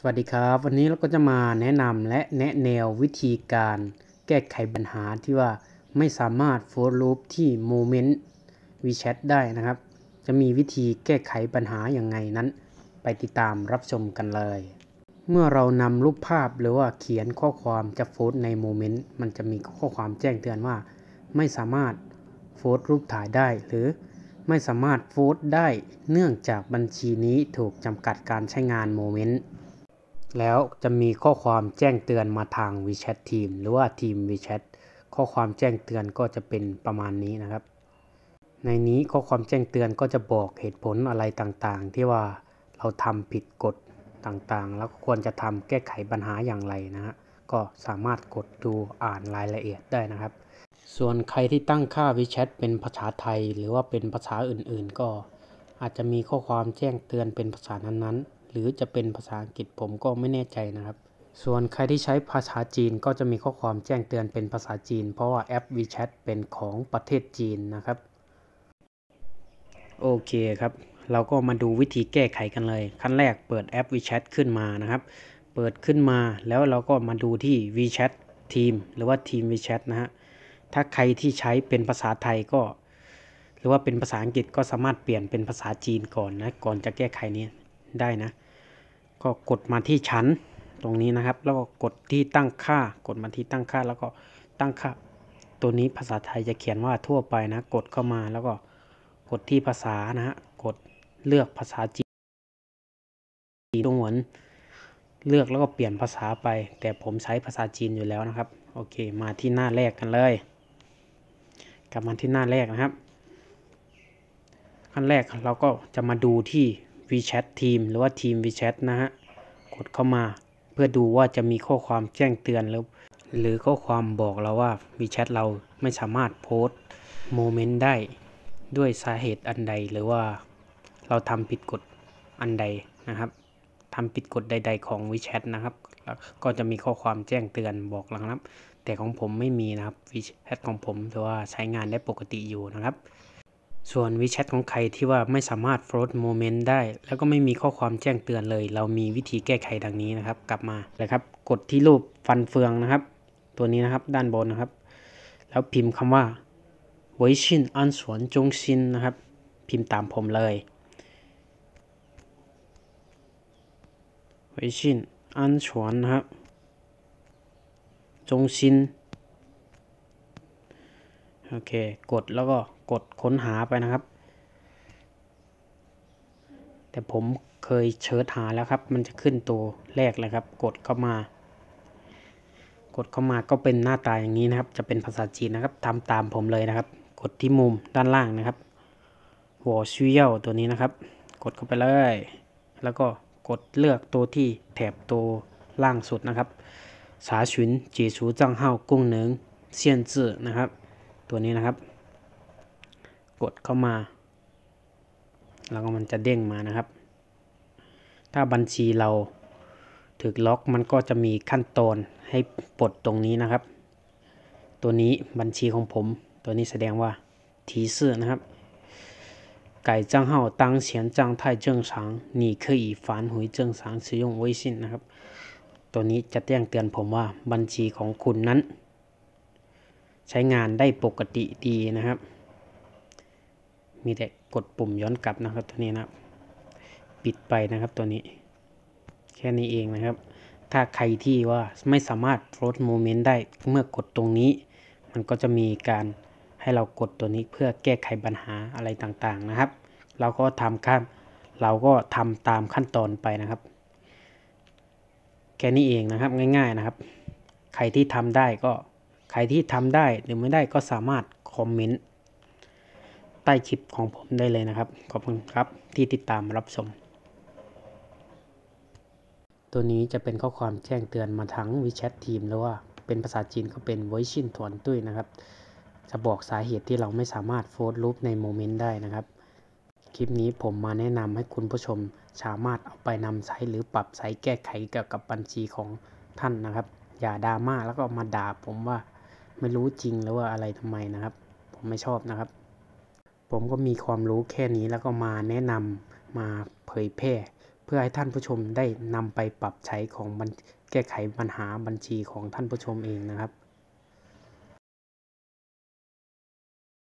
สวัสดีครับ วันนี้เราก็จะมาแนะนำและแนะแนววิธีการแก้ไขปัญหาที่ว่าไม่สามารถโฟล์ลูปที่โมเมนต์วีแชทได้นะครับ จะมีวิธีแก้ไขปัญหาอย่างไงนั้น ไปติดตามรับชมกันเลย เมื่อเรานำรูปภาพหรือว่าเขียนข้อความจะโฟล์ในโมเมนต์มันจะมีข้อความแจ้งเตือนว่าไม่สามารถโฟล์รูปถ่ายได้ หรือไม่สามารถโฟล์ได้เนื่องจากบัญชีนี้ถูกจำกัดการใช้งานโมเมนต์แล้วจะมีข้อความแจ้งเตือนมาทาง WeChat ทีมหรือว่าทีม WeChat ข้อความแจ้งเตือนก็จะเป็นประมาณนี้นะครับ ในนี้ข้อความแจ้งเตือนก็จะบอกเหตุผลอะไรต่างๆ ที่ว่าเราทำผิดกฎต่างๆ แล้วควรจะทำแก้ไขปัญหาอย่างไรนะฮะก็สามารถกดดูอ่านรายละเอียดได้นะครับ ส่วนใครที่ตั้งค่า WeChat เป็นภาษาไทย หรือว่าเป็นภาษาอื่นๆ ก็อาจจะมีข้อความแจ้งเตือนเป็นภาษานั้นๆหรือจะเป็นภาษาอังกฤษผมก็ไม่แน่ใจนะครับ ส่วนใครที่ใช้ภาษาจีนก็จะมีข้อความแจ้งเตือนเป็นภาษาจีน เพราะว่าแอป WeChat เป็นของประเทศจีนนะครับโอเคครับ เราก็มาดูวิธีแก้ไขกันเลย ขั้นแรกเปิดแอป WeChat ขึ้นมานะครับ เปิดขึ้นมาแล้วเราก็มาดูที่ WeChat ทีมหรือว่าทีม WeChat นะฮะถ้าใครที่ใช้เป็นภาษาไทยก็ หรือว่าเป็นภาษาอังกฤษก็สามารถเปลี่ยนเป็นภาษาจีนก่อนนะก่อนจะแก้ไขนี้ได้นะก็กดมาที่ชั้นตรงนี้นะครับแล้วก็กดที่ตั้งค่า กดมาที่ตั้งค่าแล้วก็ตั้งค่าตัวนี้ภาษาไทยจะเขียนว่าทั่วไปนะ กดเข้ามาแล้วก็กดที่ภาษานะฮะกดเลือกภาษาจีนจีตรงหวนเลือกแล้วก็เปลี่ยนภาษาไป แต่ผมใช้ภาษาจีนอยู่แล้วนะครับโอเคมาที่หน้าแรกกันเลย กลับมาที่หน้าแรกนะครับขั้นแรกเราก็จะมาดูที่ WeChat Team หรือว่า Team WeChat นะฮะกดเข้ามา เพื่อดูว่าจะมีข้อความแจ้งเตือนหรือหรือข้อความบอกเราว่า WeChat เราไม่สามารถโพสต์โมเมนต์ได้ ด้วยสาเหตุอันใด หรือว่าเราทำผิดกฎอันใดนะครับทำผิดกฎใด ๆ ของว c แชทนะครับก็จะมีข้อความแจ้งเตือนบอกนะครับ แต่ของผมไม่มีนะครับว c แชทของผมถือว่าใช้งานได้ปกติอยู่นะครับส่วนวิแชทของใครที่ว่าไม่สามารถโฟลต์โมเมนต์ได้ แล้วก็ไม่มีข้อความแจ้งเตือนเลย เรามีวิธีแก้ไขดังนี้นะครับ กลับมาเลยครับ กดที่รูปฟันเฟืองนะครับ ตัวนี้นะครับด้านบนนะครับ แล้วพิมพ์คำว่าวิชินอันสวนจงชินนะครับพิมพ์ตามผมเลยวิชินอันสวนนะครับจงชินอเคกดแล้วก็กดค้นหาไปนะครับ แต่ผมเคยเชิดหาแล้วครับ มันจะขึ้นตัวแรกเลยครับ กดเข้ามา กดเข้ามาก็เป็นหน้าตาอย่างนี้นะครับ จะเป็นภาษาจีนนะครับทำตามผมเลยนะครับ กดที่มุมด้านล่างนะครับวอชเวลตัวนี้นะครับ กด เข้าไปเลย แล้วก็กดเลือกตัวที่แถบตัวล่างสุดนะครับ สาชุนจีซูจังเฮากุ้งเนืองเซียนจื้อนะครับตัวนี้นะครับ กดเข้ามา แล้วก็มันจะเด้งมานะครับ ถ้าบัญชีเราถึกล็อกมันก็จะมีขั้นตอนให้ปลดตรงนี้นะครับ ตัวนี้บัญชีของผมตัวนี้แสดงว่าทีเสือนะครับ改账号当前状态正常你可以返回正常使用微信นะครับ ตัวนี้จะแจ้งเตือนผมว่าบัญชีของคุณนั้นใช้งานได้ปกติดีนะครับ มีแต่กดปุ่มย้อนกลับนะครับตัวนี้นะปิดไปนะครับตัวนี้ แค่นี้เองนะครับ ถ้าใครที่ว่าไม่สามารถโฟลต์โมเมนต์ได้เมื่อกดตรงนี้ มันก็จะมีการให้เรากดตัวนี้เพื่อแก้ไขปัญหาอะไรต่าง ๆนะครับ เราก็ทำขั้น เราก็ทำตามขั้นตอนไปนะครับ แค่นี้เองนะครับ ง่าย ๆนะครับ ใครที่ทำได้ก็ใครที่ทำได้หรือไม่ได้ก็สามารถคอมเมนต์ใต้คลิปของผมได้เลยนะครับ ขอบคุณครับที่ติดตามรับชม ตัวนี้จะเป็นข้อความแจ้งเตือนมาทั้งวิแชททีมหรือว่าเป็นภาษาจีนก็เป็นไวชินถวนตุ้ยนะครับ จะบอกสาเหตุที่เราไม่สามารถโฟล์รูปในโมเมนต์ได้นะครับ คลิปนี้ผมมาแนะนำให้คุณผู้ชม สามารถเอาไปนำใช้หรือปรับใช้แก้ไขเกี่ยวกับบัญชีของท่านนะครับ อย่าดราม่าแล้วก็มาด่าผมว่าไม่รู้จริงแล้วว่าอะไรทำไมนะครับ ผมไม่ชอบนะครับ ผมก็มีความรู้แค่นี้แล้วก็มาแนะนำมาเผยแพร่ เพื่อให้ท่านผู้ชมได้นำไปปรับใช้ของแก้ไขปัญหาบัญชีของท่านผู้ชมเองนะครับ